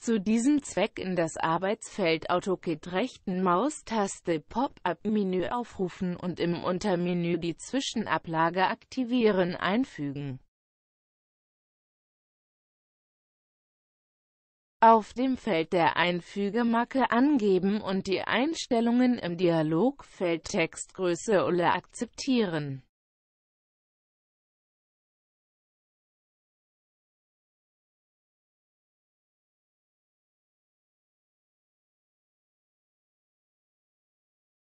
zu diesem Zweck in das Arbeitsfeld AutoKit rechten Maustaste Pop-up-Menü aufrufen und im Untermenü die Zwischenablage Aktivieren einfügen. Auf dem Feld der Einfügemarke angeben und die Einstellungen im Dialogfeld Textgröße oder akzeptieren.